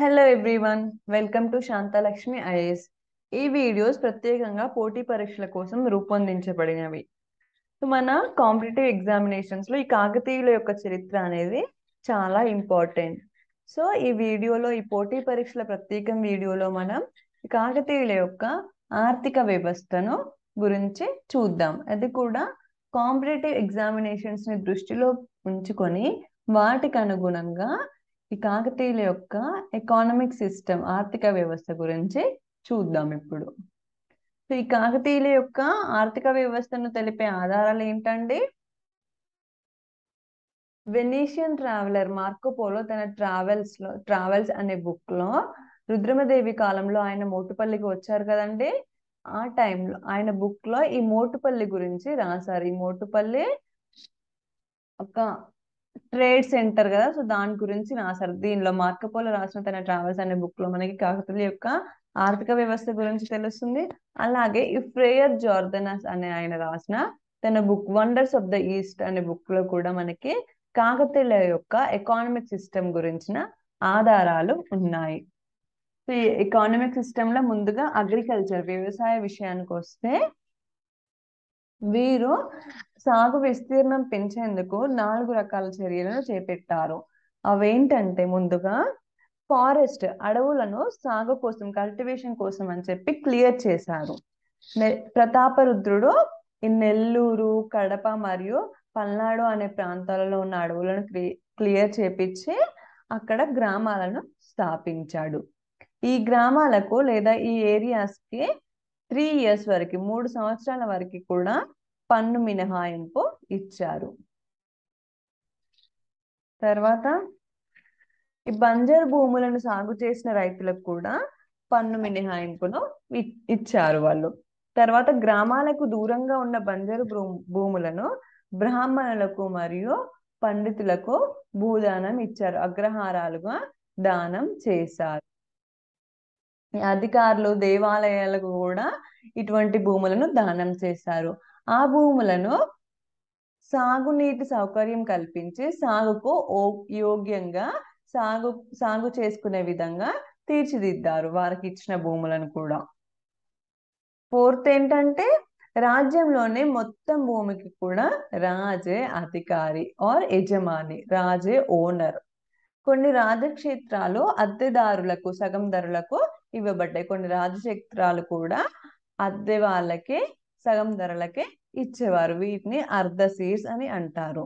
hello everyone welcome to Shantalakshmi IAS ఈ videos ప్రత్యేకంగా పోటీ పరీక్షల కోసం రూపొందించబడినవి మన కాంపిటేటివ్ ఎగ్జామినేషన్స్ లో ఈ కాకతీయుల యొక్క చరిత్ర అనేది చాలా ఇంపార్టెంట్ సో ఈ వీడియోలో ఈ పోటీ పరీక్షల ప్రత్యేకం వీడియోలో మనం కాకతీయుల యొక్క ఆర్థిక వ్యవస్థను గురించి చూద్దాం అది కూడా కాంపిటేటివ్ ఎగ్జామినేషన్స్ ని దృష్టిలో ఉంచుకొని వాటికి అనుగుణంగా ఈ కాకతీయుల యొక్క ఎకానమిక్ సిస్టమ్ ఆర్థిక వ్యవస్థ గురించి చూద్దాం ఇప్పుడు సో ఈ కాకతీయుల యొక్క ఆర్థిక వ్యవస్థను తెలిపే ఆధారాలు ఏంటండి వెనీషియన్ ట్రావెలర్ మార్కోపోలో తన ట్రావెల్స్ లో ట్రావెల్స్ అనే బుక్ లో రుద్రమదేవి కాలంలో ఆయన మోటుపల్లికి వచ్చారు కదండి ఆ టైంలో ఆయన బుక్ లో ఈ మోటుపల్లి గురించి రాశారు ఈ మోటుపల్లి ఒక ట్రేడ్ సెంటర్ కదా సో దాని గురించి రాశారు దీనిలో మార్కపోలో రాసిన తన ట్రావెల్స్ అనే బుక్ లో మనకి కాకతుల యొక్క ఆర్థిక వ్యవస్థ గురించి తెలుస్తుంది అలాగే ఈ ఫ్రేయర్ జార్దనస్ అనే ఆయన రాసిన తన book wonders of the east అనే బుక్ లో కూడా మనకి కాకతీయుల యొక్క ఎకానమిక్ సిస్టమ్ గురించిన ఆధారాలు ఉన్నాయి సో ఈ ఎకానమిక్ సిస్టమ్ లో ముందుగా అగ్రికల్చర్ వ్యవసాయ విషయానికి వస్తే వీరు సాగు విస్తీర్ణం పెంచేందుకు నాలుగు రకాల చర్యలను చేపట్టారు అవేంటంటే ముందుగా ఫారెస్ట్ అడవులను సాగు కోసం కల్టివేషన్ కోసం అని చెప్పి క్లియర్ చేశారు ప్రతాపరుద్రుడు నెల్లూరు కడప మరియు పల్నాడు అనే ప్రాంతాలలో ఉన్న అడవులను క్లియర్ చేపించి అక్కడ గ్రామాలను స్థాపించాడు ఈ గ్రామాలకు లేదా ఈ ఏరియాస్కి త్రీ ఇయర్స్ వరకు మూడు సంవత్సరాల వరకు కూడా పన్ను మినహాయింపు ఇచ్చారు తర్వాత ఈ బంజర్ భూములను సాగు చేసిన రైతులకు కూడా పన్ను మినహాయింపును ఇచ్చారు వాళ్ళు తర్వాత గ్రామాలకు దూరంగా ఉన్న బంజరు భూములను బ్రాహ్మణులకు మరియు పండితులకు భూదానం ఇచ్చారు అగ్రహారాలుగా దానం చేశారు అధికారులు దేవాలయాలకు కూడా ఇటువంటి భూములను దానం చేశారు ఆ భూములను సాగునీటి సౌకర్యం కల్పించి సాగుకు ఓ యోగ్యంగా సాగు సాగు చేసుకునే విధంగా తీర్చిదిద్దారు వారికి ఇచ్చిన భూములను కూడా ఫోర్త్ ఏంటంటే రాజ్యంలోనే మొత్తం భూమికి కూడా రాజే అధికారి ఆర్ యజమాని రాజే ఓనర్ కొన్ని రాజక్షేత్రాలు అద్దెదారులకు సగం ధరలకు ఇవ్వబడ్డాయి కొన్ని రాజక్షేత్రాలు కూడా అద్దె వాళ్ళకే సగం ధరలకే ఇచ్చేవారు వీటిని అర్ధ సీడ్స్ అని అంటారు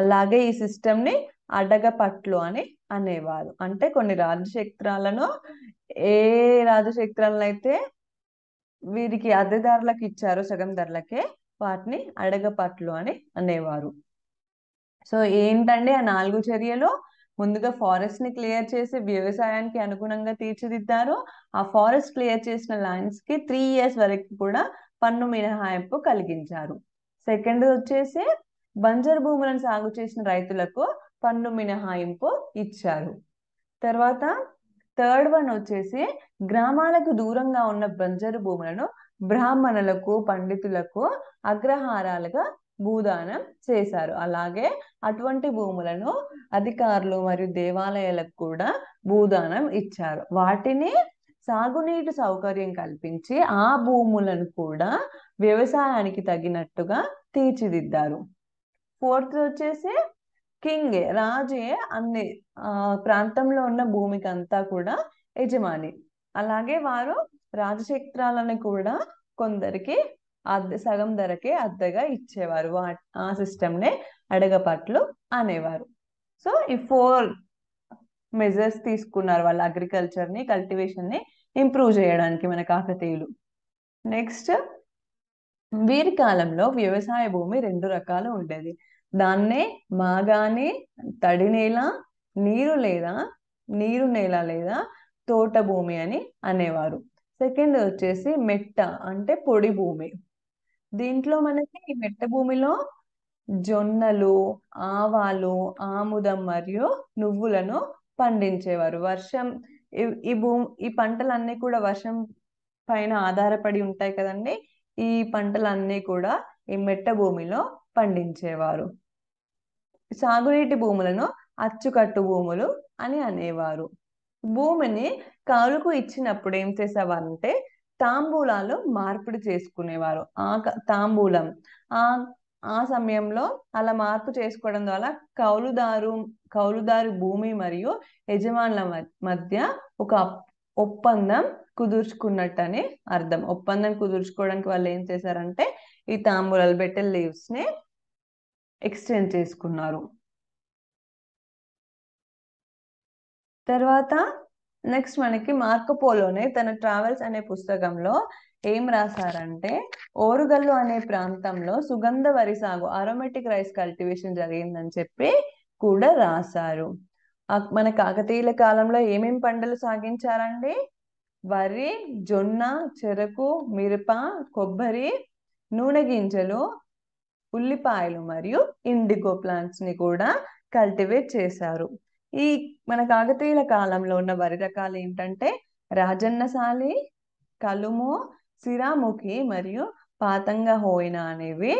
అలాగే ఈ సిస్టమ్ని అడగపట్లు అని అనేవారు అంటే కొన్ని రాజక్షేత్రాలను ఏ రాజక్షేత్రాలను అయితే వీరికి అద్దె ధరలకు ఇచ్చారో సగం ధరలకే వాటిని అడగపట్లు అని అనేవారు సో ఏంటండి ఆ నాలుగు చర్యలు ముందుగా ఫారెస్ట్ ని క్లియర్ చేసి వ్యవసాయానికి అనుగుణంగా తీర్చిదిద్దారు ఆ ఫారెస్ట్ క్లియర్ చేసిన ల్యాండ్స్ కి త్రీ ఇయర్స్ వరకు కూడా పన్ను మినహాయింపు కలిగించారు సెకండ్ వచ్చేసి బంజర్ భూములను సాగు చేసిన రైతులకు పన్ను మినహాయింపు ఇచ్చారు తర్వాత థర్డ్ వన్ వచ్చేసి గ్రామాలకు దూరంగా ఉన్న బంజరు భూములను బ్రాహ్మణులకు పండితులకు అగ్రహారాలుగా భూదానం చేశారు అలాగే అటువంటి భూములను అధికారులు మరియు దేవాలయాలకు కూడా భూదానం ఇచ్చారు వాటిని సాగునీటి సౌకర్యం కల్పించి ఆ భూములను కూడా వ్యవసాయానికి తగినట్టుగా తీర్చిదిద్దారు ఫోర్త్ వచ్చేసి కింగ్ రాజే అన్ని ఆ ప్రాంతంలో ఉన్న భూమికి అంతా కూడా యజమాని అలాగే వారు రాజక్షేత్రాలను కూడా కొందరికి అద్దె సగం ధరకే అద్దెగా ఇచ్చేవారు వా ఆ సిస్టమ్నే అడగపట్లు అనేవారు సో ఈ ఫోర్ మెజర్స్ తీసుకున్నారు వాళ్ళు అగ్రికల్చర్ని కల్టివేషన్ని ఇంప్రూవ్ చేయడానికి మన కాకతీయులు నెక్స్ట్ వీరి కాలంలో వ్యవసాయ భూమి రెండు రకాలు ఉండేది దాన్నే మాగానే తడి నేల నీరు లేదా నీరు నేల లేదా తోట భూమి అని అనేవారు సెకండ్ వచ్చేసి మెట్ట అంటే పొడి భూమి దీంట్లో మనకి ఈ మెట్ట భూమిలో జొన్నలు ఆవాలు ఆముదం మరియు నువ్వులను పండించేవారు వర్షం ఈ భూమి ఈ పంటలన్నీ కూడా వర్షం పైన ఆధారపడి ఉంటాయి కదండి ఈ పంటలన్నీ కూడా ఈ మెట్ట భూమిలో పండించేవారు సాగునీటి భూములను అచ్చుకట్టు భూములు అని అనేవారు భూమిని కాలుకు ఇచ్చినప్పుడు ఏం చేసేవారంటే తాంబూలాలు మార్పిడి చేసుకునేవారు ఆ తాంబూలం ఆ ఆ సమయంలో అలా మార్పు చేసుకోవడం ద్వారా కౌలుదారు కౌలుదారు భూమి మరియు యజమానుల మధ్య ఒక ఒప్పందం కుదుర్చుకున్నట్టు అని అర్థం ఒప్పందం కుదుర్చుకోవడానికి వాళ్ళు ఏం చేశారంటే ఈ తాంబూలాలు బెట్టెల్ లీవ్స్ ని ఎక్స్చేంజ్ చేసుకున్నారు తర్వాత నెక్స్ట్ మనకి మార్కోపోలోనే తన ట్రావెల్స్ అనే పుస్తకంలో ఏం రాశారంటే ఓరుగల్లు అనే ప్రాంతంలో సుగంధ వరి సాగు ఆరోమేటిక్ రైస్ కల్టివేషన్ జరిగిందని చెప్పి కూడా రాశారు మన కాకతీయుల కాలంలో ఏమేం పంటలు సాగించారండి వరి జొన్న చెరకు మిరప కొబ్బరి నూనె గింజలు ఉల్లిపాయలు మరియు ఇండిగో ప్లాంట్స్ ని కూడా కల్టివేట్ చేశారు ఈ మన కాకతీయుల కాలంలో ఉన్న వరి రకాలు ఏంటంటే రాజన్నసాలి కలుము సిరాముఖి మరియు పాతంగ హోయిన అనేవి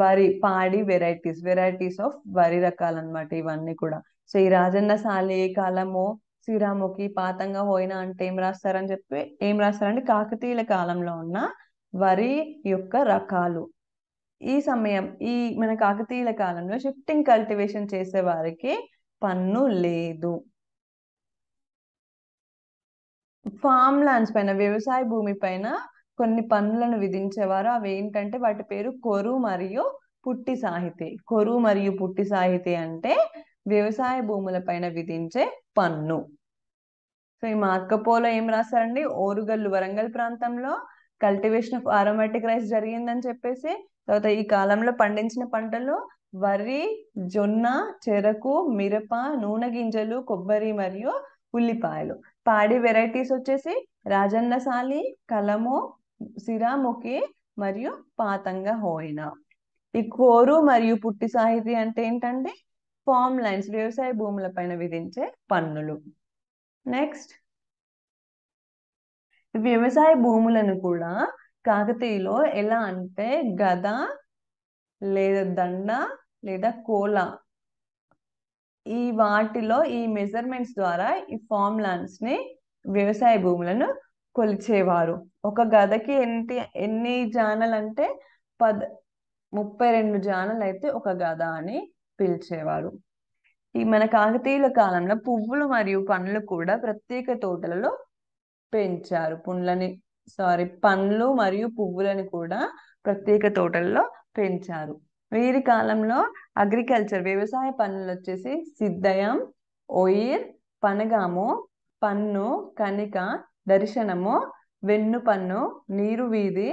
వరి పాడి వెరైటీస్ వెరైటీస్ ఆఫ్ వరి రకాలు అనమాట ఇవన్నీ కూడా సో ఈ రాజన్నసాలి కలము కాలము పాతంగ పాతంగా అంటే ఏం రాస్తారని చెప్పి ఏం రాస్తారంటే కాకతీయుల కాలంలో ఉన్న వరి యొక్క రకాలు ఈ సమయం ఈ మన కాకతీయుల కాలంలో షిఫ్టింగ్ కల్టివేషన్ చేసే వారికి పన్ను లేదు ఫామ్ ల్యాండ్స్ పైన వ్యవసాయ భూమి పైన కొన్ని పన్నులను విధించేవారు అవి ఏంటంటే వాటి పేరు కొరు మరియు పుట్టి సాహితీ కొరు మరియు పుట్టి సాహితీ అంటే వ్యవసాయ భూముల పైన విధించే పన్ను సో ఈ మార్కపోలో ఏం రాస్తారండి ఓరుగల్లు వరంగల్ ప్రాంతంలో కల్టివేషన్ ఆఫ్ ఆరోమాటిక్ రైస్ జరిగిందని చెప్పేసి తర్వాత ఈ కాలంలో పండించిన పంటలు వరి జొన్న చెరకు మిరప నూనె గింజలు కొబ్బరి మరియు ఉల్లిపాయలు పాడి వెరైటీస్ వచ్చేసి రాజన్న సాలి కలము సిరాముఖి మరియు పాతంగ హోయిన ఈ కోరు మరియు పుట్టి సాహితీ అంటే ఏంటండి ఫామ్ లైన్స్ వ్యవసాయ భూముల పైన విధించే పన్నులు నెక్స్ట్ వ్యవసాయ భూములను కూడా కాకతీయలో ఎలా అంటే గద లేదా దండ లేదా కోలా ఈ వాటిలో ఈ మెజర్మెంట్స్ ద్వారా ఈ ఫార్మ్లాన్స్ ని వ్యవసాయ భూములను కొలిచేవారు ఒక గదకి ఎన్ని ఎన్ని జానలు అంటే పద్ ముప్పై రెండు జానలు అయితే ఒక గద అని పిలిచేవారు ఈ మన కాకతీయుల కాలంలో పువ్వులు మరియు పండ్లు కూడా ప్రత్యేక తోటలలో పెంచారు పుండ్లని సారీ పండ్లు మరియు పువ్వులని కూడా ప్రత్యేక తోటల్లో పెంచారు వీరి కాలంలో అగ్రికల్చర్ వ్యవసాయ పనులు వచ్చేసి సిద్ధయం ఒయిర్ పనగాము పన్ను కనిక దర్శనము వెన్ను పన్ను నీరు వీధి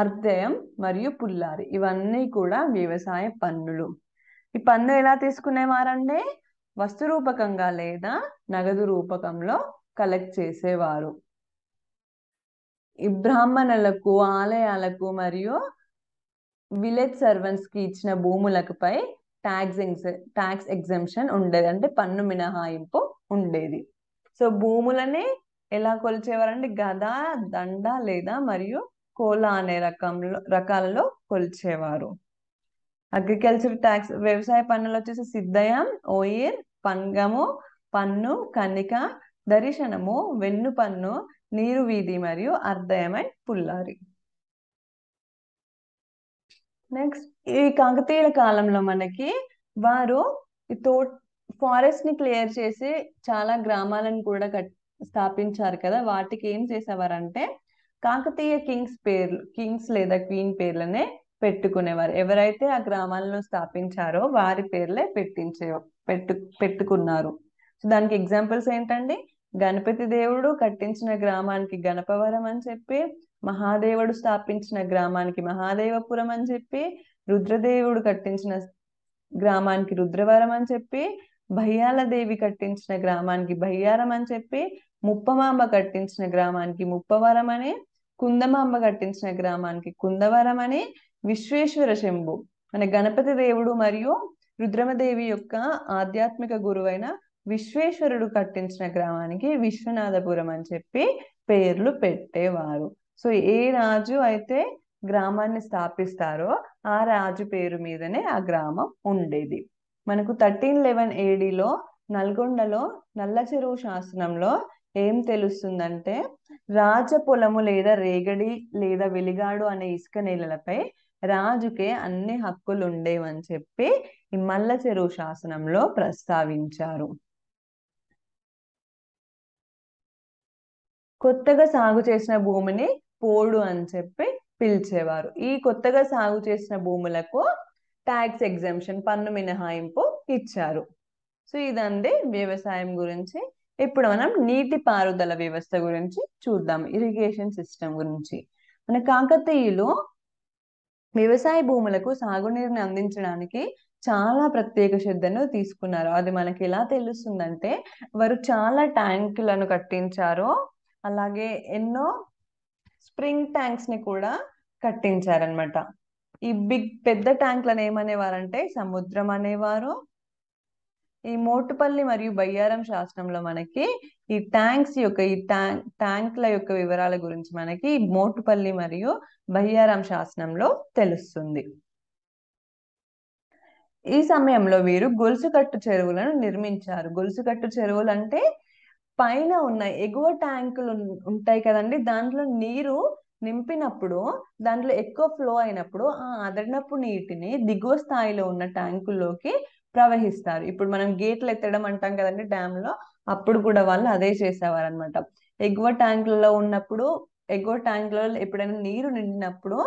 అర్ధయం మరియు పుల్లారి ఇవన్నీ కూడా వ్యవసాయ పన్నులు ఈ పన్ను ఎలా తీసుకునేవారండి వస్తు రూపకంగా లేదా నగదు రూపకంలో కలెక్ట్ చేసేవారు ఈ బ్రాహ్మణులకు ఆలయాలకు మరియు విలేజ్ సర్వెంట్స్ కి ఇచ్చిన భూములకుపై ట్యాక్స్ ట్యాక్స్ ఎగ్జంప్షన్ ఉండేది అంటే పన్ను మినహాయింపు ఉండేది సో భూములనే ఎలా కొలిచేవారంటే గద దండ లేదా మరియు కోల అనే రకంలో రకాలలో కొలిచేవారు అగ్రికల్చర్ ట్యాక్స్ వ్యవసాయ పన్నులు వచ్చేసి సిద్ధయం ఓయిర్ పంగము పన్ను కనిక దర్శనము వెన్ను పన్ను నీరు వీధి మరియు అర్ధయమై పుల్లారి నెక్స్ట్ ఈ కాకతీయుల కాలంలో మనకి వారు ఈ తో ఫారెస్ట్ ని క్లియర్ చేసి చాలా గ్రామాలను కూడా కట్ స్థాపించారు కదా వాటికి ఏం చేసేవారంటే కాకతీయ కింగ్స్ పేర్లు కింగ్స్ లేదా క్వీన్ పేర్లనే పెట్టుకునేవారు ఎవరైతే ఆ గ్రామాలను స్థాపించారో వారి పేర్లే పెట్టించే పెట్టు పెట్టుకున్నారు సో దానికి ఎగ్జాంపుల్స్ ఏంటండి గణపతి దేవుడు కట్టించిన గ్రామానికి గణపవరం అని చెప్పి మహాదేవుడు స్థాపించిన గ్రామానికి మహాదేవపురం అని చెప్పి రుద్రదేవుడు కట్టించిన గ్రామానికి రుద్రవరం అని చెప్పి భయ్యాల దేవి కట్టించిన గ్రామానికి భయ్యారం అని చెప్పి ముప్పమాంబ కట్టించిన గ్రామానికి ముప్పవరం అని కుందమాంబ కట్టించిన గ్రామానికి కుందవరం అని విశ్వేశ్వర శంభు మన గణపతి దేవుడు మరియు రుద్రమదేవి యొక్క ఆధ్యాత్మిక గురువైన విశ్వేశ్వరుడు కట్టించిన గ్రామానికి విశ్వనాథపురం అని చెప్పి పేర్లు పెట్టేవారు సో ఏ రాజు అయితే గ్రామాన్ని స్థాపిస్తారో ఆ రాజు పేరు మీదనే ఆ గ్రామం ఉండేది మనకు థర్టీన్ లెవెన్ ఏడీలో నల్గొండలో నల్ల చెరువు శాసనంలో ఏం తెలుస్తుందంటే రాజ పొలము లేదా రేగడి లేదా వెలిగాడు అనే ఇసుక నేలలపై రాజుకే అన్ని హక్కులు ఉండేవని చెప్పి ఈ మల్ల చెరువు శాసనంలో ప్రస్తావించారు కొత్తగా సాగు చేసిన భూమిని పోడు అని చెప్పి పిలిచేవారు ఈ కొత్తగా సాగు చేసిన భూములకు ట్యాక్స్ ఎగ్జామ్షన్ పన్ను మినహాయింపు ఇచ్చారు సో ఇదండి వ్యవసాయం గురించి ఇప్పుడు మనం నీటి పారుదల వ్యవస్థ గురించి చూద్దాం ఇరిగేషన్ సిస్టమ్ గురించి మన కాకతీయులు వ్యవసాయ భూములకు సాగునీరుని అందించడానికి చాలా ప్రత్యేక శ్రద్ధను తీసుకున్నారు అది మనకి ఎలా తెలుస్తుందంటే వారు చాలా ట్యాంకులను కట్టించారు అలాగే ఎన్నో స్ప్రింగ్ ట్యాంక్స్ ని కూడా కట్టించారనమాట ఈ బిగ్ పెద్ద ట్యాంక్లను ఏమనేవారంటే సముద్రం అనేవారు ఈ మోటుపల్లి మరియు బయ్యారం శాసనంలో మనకి ఈ ట్యాంక్స్ యొక్క ఈ ట్యాంక్ ట్యాంక్ల యొక్క వివరాల గురించి మనకి మోటుపల్లి మరియు బయ్యారం శాసనంలో తెలుస్తుంది ఈ సమయంలో వీరు గొలుసుకట్టు చెరువులను నిర్మించారు గొలుసుకట్టు చెరువులు అంటే పైన ఉన్న ఎగువ ట్యాంకులు ఉంటాయి కదండి దాంట్లో నీరు నింపినప్పుడు దాంట్లో ఎక్కువ ఫ్లో అయినప్పుడు ఆ అదనపు నీటిని దిగువ స్థాయిలో ఉన్న ట్యాంకుల్లోకి ప్రవహిస్తారు ఇప్పుడు మనం గేట్లు ఎత్తడం అంటాం కదండి డ్యామ్ లో అప్పుడు కూడా వాళ్ళు అదే చేసేవారు అనమాట ఎగువ ట్యాంకులలో ఉన్నప్పుడు ఎగో ట్యాంక్లో ఎప్పుడైనా నీరు నిండినప్పుడు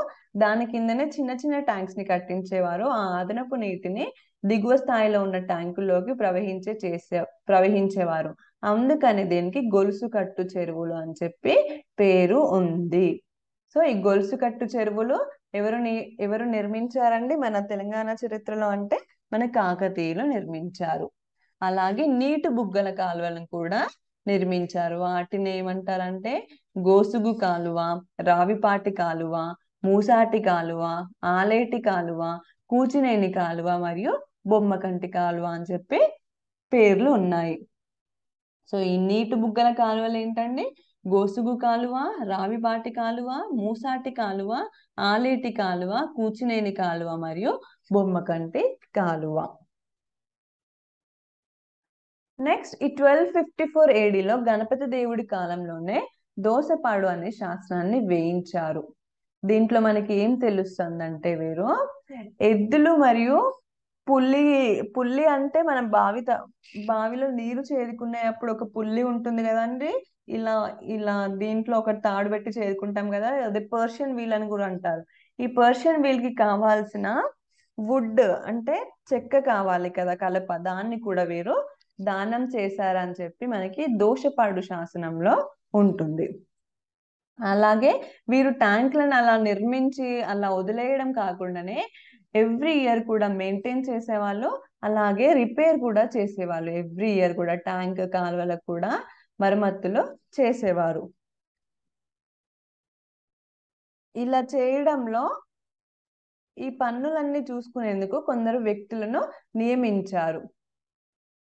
దాని కిందనే చిన్న చిన్న ట్యాంక్స్ ని కట్టించేవారు ఆ అదనపు నీటిని దిగువ స్థాయిలో ఉన్న ట్యాంకుల్లోకి ప్రవహించే చేసే ప్రవహించేవారు అందుకని దీనికి గొలుసు కట్టు చెరువులు అని చెప్పి పేరు ఉంది సో ఈ గొలుసు కట్టు చెరువులు ఎవరు ఎవరు నిర్మించారండి మన తెలంగాణ చరిత్రలో అంటే మన కాకతీయులు నిర్మించారు అలాగే నీటి బుగ్గల కాలువలను కూడా నిర్మించారు వాటిని ఏమంటారంటే గోసుగు కాలువ రావిపాటి కాలువ మూసాటి కాలువ ఆలేటి కాలువ కూచినేని కాలువ మరియు బొమ్మకంటి కాలువ అని చెప్పి పేర్లు ఉన్నాయి సో ఈ నీటి బుగ్గల కాలువలు ఏంటండి గోసుగు కాలువ రావిపాటి కాలువ మూసాటి కాలువ ఆలేటి కాలువ కూచినేని కాలువ మరియు బొమ్మకంటి కాలువ నెక్స్ట్ ఈ ట్వెల్వ్ ఫిఫ్టీ ఫోర్ ఏడీలో గణపతి దేవుడి కాలంలోనే దోసపాడు అనే శాస్త్రాన్ని వేయించారు దీంట్లో మనకి ఏం తెలుస్తుందంటే వీరు ఎద్దులు మరియు పుల్లి పుల్లి అంటే మనం బావి బావిలో నీరు చేరుకునేటప్పుడు ఒక పుల్లి ఉంటుంది కదండి ఇలా ఇలా దీంట్లో ఒక తాడు పెట్టి చేరుకుంటాం కదా అదే పర్షియన్ వీల్ అని కూడా అంటారు ఈ పర్షియన్ వీల్ కి కావాల్సిన వుడ్ అంటే చెక్క కావాలి కదా కలప దాన్ని కూడా వీరు దానం చేశారని చెప్పి మనకి దోషపాడు శాసనంలో ఉంటుంది అలాగే వీరు ట్యాంక్లను అలా నిర్మించి అలా వదిలేయడం కాకుండానే ఎవ్రీ ఇయర్ కూడా మెయింటైన్ చేసేవాళ్ళు అలాగే రిపేర్ కూడా చేసేవాళ్ళు ఎవ్రీ ఇయర్ కూడా ట్యాంక్ కాలువలకు కూడా మరమ్మత్తులు చేసేవారు ఇలా చేయడంలో ఈ పన్నులన్నీ చూసుకునేందుకు కొందరు వ్యక్తులను నియమించారు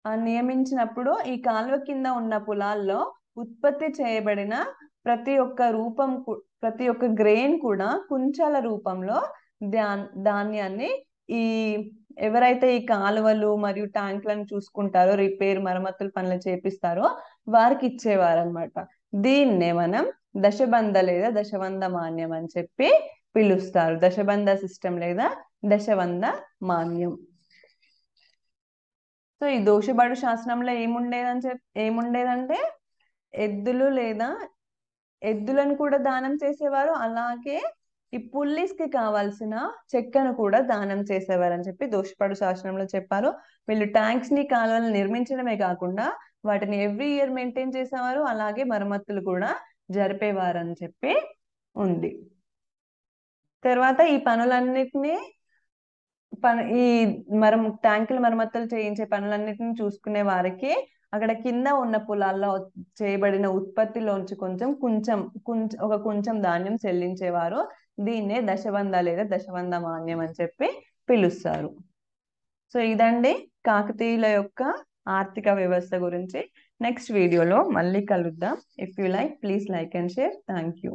ఆ నియమించినప్పుడు ఈ కాలువ కింద ఉన్న పొలాల్లో ఉత్పత్తి చేయబడిన ప్రతి ఒక్క రూపం ప్రతి ఒక్క గ్రెయిన్ కూడా కుంచాల రూపంలో ధాన్యాన్ని ఈ ఎవరైతే ఈ కాలువలు మరియు ట్యాంక్లను చూసుకుంటారో రిపేర్ మరమ్మతులు పనులు చేపిస్తారో వారికి ఇచ్చేవారనమాట దీన్నే మనం దశబంధ లేదా దశబంధ మాన్యం అని చెప్పి పిలుస్తారు దశబంధ సిస్టమ్ లేదా దశబంధ మాన్యం సో ఈ దోషబడు శాసనంలో ఏముండేదని చెప్ ఏముండేదంటే ఎద్దులు లేదా ఎద్దులను కూడా దానం చేసేవారు అలాగే ఈ కి కావాల్సిన చెక్కను కూడా దానం చేసేవారని చెప్పి దోషపడు శాసనంలో చెప్పారు వీళ్ళు ట్యాంక్స్ ని కాలువలను నిర్మించడమే కాకుండా వాటిని ఎవ్రీ ఇయర్ మెయింటైన్ చేసేవారు అలాగే మరమ్మతులు కూడా జరిపేవారని చెప్పి ఉంది తర్వాత ఈ పనులన్నిటినీ పని ఈ మరం ట్యాంకుల మరమ్మతులు చేయించే పనులన్నిటిని చూసుకునే వారికి అక్కడ కింద ఉన్న పొలాల్లో చేయబడిన ఉత్పత్తిలోంచి కొంచెం కొంచెం కొంచెం ఒక కొంచెం ధాన్యం చెల్లించేవారు దీన్నే దశబంధ లేదా దశబంధ మాన్యం అని చెప్పి పిలుస్తారు సో ఇదండి కాకతీయుల యొక్క ఆర్థిక వ్యవస్థ గురించి నెక్స్ట్ వీడియోలో మళ్ళీ కలుద్దాం if you like please like and share thank you